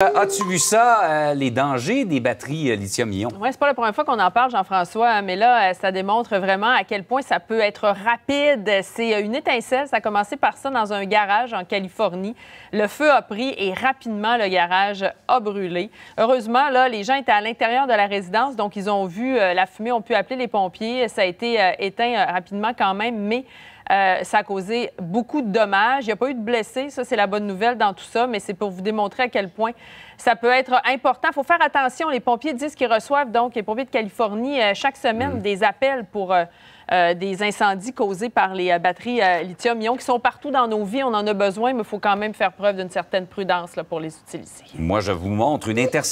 Euh, as-tu vu ça, euh, les dangers des batteries euh, lithium-ion? Oui, c'est pas la première fois qu'on en parle, Jean-François, mais là, ça démontre vraiment à quel point ça peut être rapide. C'est une étincelle. Ça a commencé par ça dans un garage en Californie. Le feu a pris et rapidement, le garage a brûlé. Heureusement, là, les gens étaient à l'intérieur de la résidence, donc ils ont vu la fumée, ont pu appeler les pompiers. Ça a été éteint rapidement quand même, mais euh, ça a causé beaucoup de dommages. Il n'y a pas eu de blessés. Ça, c'est la bonne nouvelle dans tout ça, mais c'est pour vous démontrer à quel point ça peut être important. Il faut faire attention. Les pompiers disent qu'ils reçoivent, donc, les pompiers de Californie, euh, chaque semaine, mm. des appels pour. Euh, des incendies causés par les batteries lithium-ion qui sont partout dans nos vies. On en a besoin, mais il faut quand même faire preuve d'une certaine prudence pour les utiliser. Moi, je vous montre une intersection.